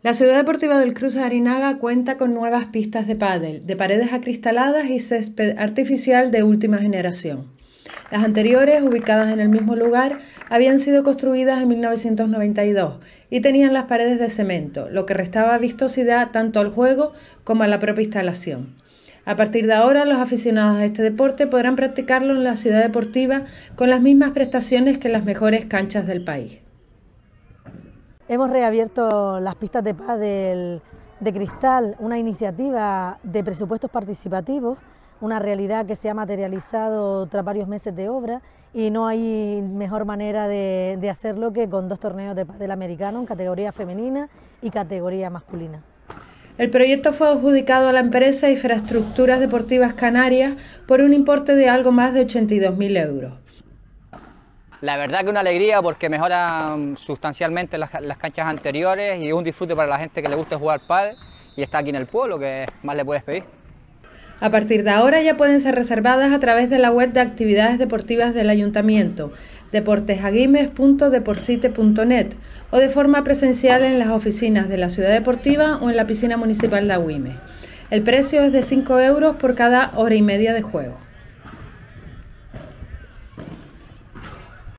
La ciudad deportiva del Cruz Arinaga cuenta con nuevas pistas de pádel, de paredes acristaladas y césped artificial de última generación. Las anteriores, ubicadas en el mismo lugar, habían sido construidas en 1992 y tenían las paredes de cemento, lo que restaba vistosidad tanto al juego como a la propia instalación. A partir de ahora, los aficionados a este deporte podrán practicarlo en la ciudad deportiva con las mismas prestaciones que las mejores canchas del país. Hemos reabierto las pistas de paz de Cristal, una iniciativa de presupuestos participativos, una realidad que se ha materializado tras varios meses de obra y no hay mejor manera de, hacerlo que con dos torneos de pádel americano en categoría femenina y categoría masculina. El proyecto fue adjudicado a la empresa Infraestructuras Deportivas Canarias por un importe de algo más de 82.000 euros. La verdad que una alegría porque mejoran mm, sustancialmente las, canchas anteriores y es un disfrute para la gente que le guste jugar padre y está aquí en el pueblo, que más le puedes pedir. A partir de ahora ya pueden ser reservadas a través de la web de actividades deportivas del ayuntamiento, deportesaguimes.deportsite.net, o de forma presencial en las oficinas de la ciudad deportiva o en la piscina municipal de Aguimes. El precio es de 5 euros por cada hora y media de juego.